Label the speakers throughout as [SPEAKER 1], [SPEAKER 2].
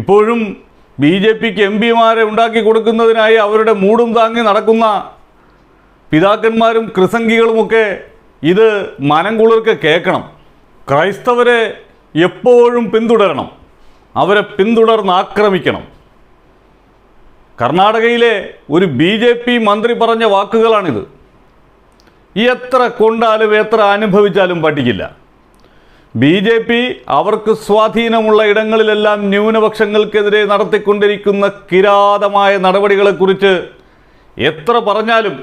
[SPEAKER 1] ഇപ്പോഴും B J പിക്ക് M പിമാരെ ഉണ്ടാക്കി കൊടുക്കുന്നതിനായി അവരുടെ മൂടും താങ്ങി നടക്കുന്ന പിതാക്കന്മാരും കൃസംഗികളുമൊക്കെ ഇത് മനം കുളിർക്ക് കേൾക്കണം ക്രൈസ്തവരെ എപ്പോഴും പിന്തുടരണം അവരെ പിന്തുടർന്ന് ആക്രമിക്കണം കർണാടകയിലെ ഒരു ബി ജെ പി മന്ത്രി പറഞ്ഞ വാക്കുകളാണിത് എത്ര കൊണ്ടാലും എത്ര അനുഭവിച്ചാലും പഠിക്കില്ല ബി ജെ പി അവർക്ക് സ്വാധീനമുള്ള ഇടങ്ങളിലെല്ലാം ന്യൂനപക്ഷങ്ങൾക്കെതിരെ നടത്തിക്കൊണ്ടിരിക്കുന്ന കിരാതമായ നടപടികളെക്കുറിച്ച് എത്ര പറഞ്ഞാലും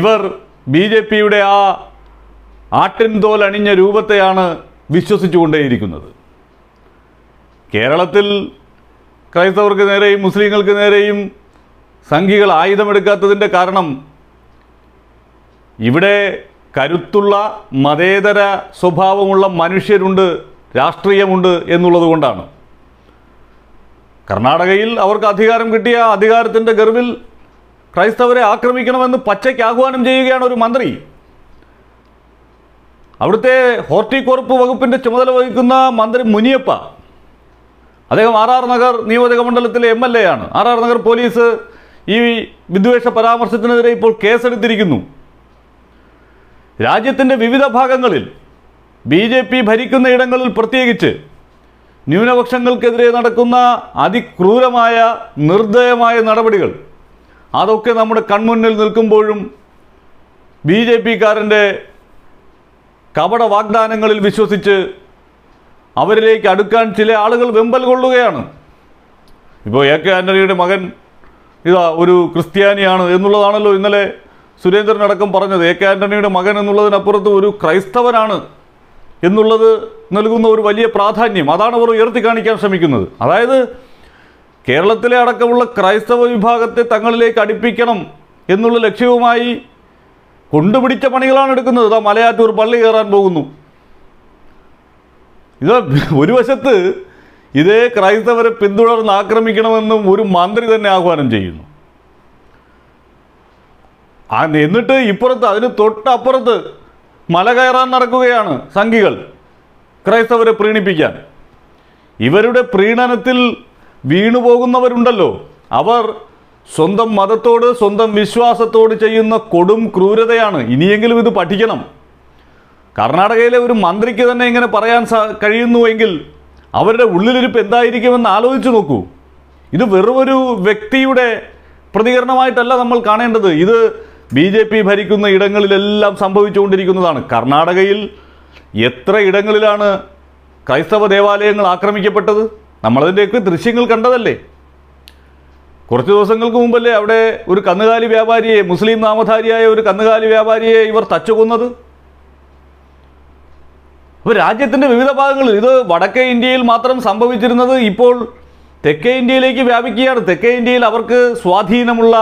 [SPEAKER 1] ഇവർ ബി ജെ പിയുടെ ആ ആട്ടിൻതോൽ അണിഞ്ഞ രൂപത്തെയാണ് വിശ്വസിച്ചുകൊണ്ടേയിരിക്കുന്നത് കേരളത്തിൽ ക്രൈസ്തവർക്ക് നേരെയും മുസ്ലിങ്ങൾക്ക് നേരെയും സംഘികൾ ആയുധമെടുക്കാത്തതിൻ്റെ കാരണം ഇവിടെ കരുത്തുള്ള മതേതര സ്വഭാവമുള്ള മനുഷ്യരുണ്ട് രാഷ്ട്രീയമുണ്ട് എന്നുള്ളത് കൊണ്ടാണ് കർണാടകയിൽ അവർക്ക് അധികാരം കിട്ടിയ അധികാരത്തിൻ്റെ ഗർവിൽ ക്രൈസ്തവരെ ആക്രമിക്കണമെന്ന് പച്ചയ്ക്ക് ആഹ്വാനം ചെയ്യുകയാണ് ഒരു മന്ത്രി അവിടുത്തെ ഹോർട്ടിക്കോർപ്പ് വകുപ്പിൻ്റെ ചുമതല വഹിക്കുന്ന മന്ത്രി മുനിയപ്പ അദ്ദേഹം ആർ ആർ നഗർ നിയോജക മണ്ഡലത്തിലെ എം എൽ എ ആണ് ആർ ആർ നഗർ പോലീസ് ഈ വിദ്വേഷ പരാമർശത്തിനെതിരെ ഇപ്പോൾ കേസെടുത്തിരിക്കുന്നു രാജ്യത്തിൻ്റെ വിവിധ ഭാഗങ്ങളിൽ ബി ജെ പി ഭരിക്കുന്ന ഇടങ്ങളിൽ പ്രത്യേകിച്ച് ന്യൂനപക്ഷങ്ങൾക്കെതിരെ നടക്കുന്ന അതിക്രൂരമായ നിർദ്ദയമായ നടപടികൾ അതൊക്കെ നമ്മുടെ കൺമുന്നിൽ നിൽക്കുമ്പോഴും ബി ജെ പിക്കാരൻ്റെ കപട വാഗ്ദാനങ്ങളിൽ വിശ്വസിച്ച് അവരിലേക്ക് അടുക്കാൻ ചില ആളുകൾ വെമ്പൽ കൊള്ളുകയാണ് ഇപ്പോൾ എ കെ ആൻ്റണിയുടെ മകൻ ഇതാ ഒരു ക്രിസ്ത്യാനിയാണ് എന്നുള്ളതാണല്ലോ ഇന്നലെ സുരേന്ദ്രനടക്കം പറഞ്ഞത് എ കെ ആന്റണിയുടെ മകൻ എന്നുള്ളതിനപ്പുറത്ത് ഒരു ക്രൈസ്തവനാണ് എന്നുള്ളത് നൽകുന്ന ഒരു വലിയ പ്രാധാന്യം അതാണ് അവർ ഉയർത്തി കാണിക്കാൻ ശ്രമിക്കുന്നത് അതായത് കേരളത്തിലെ അടക്കമുള്ള ക്രൈസ്തവ വിഭാഗത്തെ തങ്ങളിലേക്ക് അടുപ്പിക്കണം എന്നുള്ള ലക്ഷ്യവുമായി കൊണ്ടുപിടിച്ച പണികളാണ് എടുക്കുന്നത് ഇതാ മലയാറ്റൂർ പള്ളി കയറാൻ പോകുന്നു ഇത് ഒരു വശത്ത് ഇതേ ക്രൈസ്തവരെ പിന്തുടർന്ന് ആക്രമിക്കണമെന്നും ഒരു മന്ത്രി തന്നെ ആഹ്വാനം ചെയ്യുന്നു എന്നിട്ട് ഇപ്പുറത്ത് അതിന് തൊട്ടപ്പുറത്ത് മല കയറാൻ നടക്കുകയാണ് സംഘികൾ ക്രൈസ്തവരെ പ്രീണിപ്പിക്കാൻ ഇവരുടെ പ്രീണനത്തിൽ വീണുപോകുന്നവരുണ്ടല്ലോ അവർ സ്വന്തം മതത്തോട് സ്വന്തം വിശ്വാസത്തോട് ചെയ്യുന്ന കൊടും ക്രൂരതയാണ് ഇനിയെങ്കിലും ഇത് പഠിക്കണം കർണാടകയിലെ ഒരു മന്ത്രിക്ക് തന്നെ ഇങ്ങനെ പറയാൻ കഴിയുന്നുവെങ്കിൽ അവരുടെ ഉള്ളിലിരിപ്പ് എന്തായിരിക്കുമെന്ന് ആലോചിച്ചു നോക്കൂ ഇത് വെറുമൊരു വ്യക്തിയുടെ പ്രതികരണമായിട്ടല്ല നമ്മൾ കാണേണ്ടത് ഇത് ബി ജെ പി ഭരിക്കുന്ന ഇടങ്ങളിലെല്ലാം സംഭവിച്ചുകൊണ്ടിരിക്കുന്നതാണ് കർണാടകയിൽ എത്ര ഇടങ്ങളിലാണ് ക്രൈസ്തവ ദേവാലയങ്ങൾ ആക്രമിക്കപ്പെട്ടത് നമ്മളതിൻ്റെയൊക്കെ ദൃശ്യങ്ങൾ കണ്ടതല്ലേ കുറച്ച് ദിവസങ്ങൾക്ക് മുമ്പല്ലേ അവിടെ ഒരു കന്നുകാലി വ്യാപാരിയെ മുസ്ലിം നാമധാരിയായ ഒരു കന്നുകാലി വ്യാപാരിയെ ഇവർ തച്ചുകൊന്നത് അപ്പോൾ രാജ്യത്തിൻ്റെ വിവിധ ഭാഗങ്ങളിൽ ഇത് വടക്കേ ഇന്ത്യയിൽ മാത്രം സംഭവിച്ചിരുന്നത് ഇപ്പോൾ തെക്കേ ഇന്ത്യയിലേക്ക് വ്യാപിക്കുകയാണ് തെക്കേ ഇന്ത്യയിൽ അവർക്ക് സ്വാധീനമുള്ള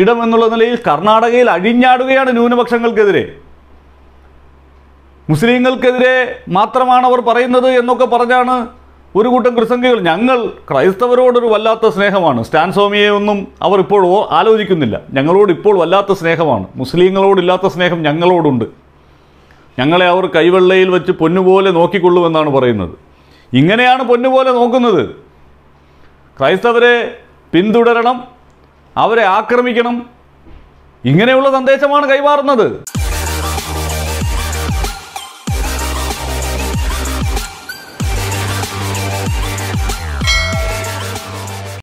[SPEAKER 1] ഇടം എന്നുള്ള നിലയിൽ കർണാടകയിൽ അഴിഞ്ഞാടുകയാണ് ന്യൂനപക്ഷങ്ങൾക്കെതിരെ മുസ്ലിങ്ങൾക്കെതിരെ മാത്രമാണ് അവർ പറയുന്നത് എന്നൊക്കെ പറഞ്ഞാണ് ഒരു കൂട്ടം പ്രസംഗികൾ ഞങ്ങൾ ക്രൈസ്തവരോടൊരു വല്ലാത്ത സ്നേഹമാണ് സ്റ്റാൻ സ്വാമിയെ ഒന്നും അവർ ഇപ്പോൾ ആലോചിക്കുന്നില്ല ഞങ്ങളോട് ഇപ്പോൾ വല്ലാത്ത സ്നേഹമാണ് മുസ്ലിങ്ങളോടില്ലാത്ത സ്നേഹം ഞങ്ങളോടുണ്ട് ഞങ്ങളെ അവർ കൈവെള്ളയിൽ വെച്ച് പൊന്നുപോലെ നോക്കിക്കൊള്ളുമെന്നാണ് പറയുന്നത് ഇങ്ങനെയാണ് പൊന്നുപോലെ നോക്കുന്നത് ക്രൈസ്തവരെ പിന്തുടരണം അവരെ ആക്രമിക്കണം ഇങ്ങനെയുള്ള സന്ദേശമാണ് കൈമാറുന്നത്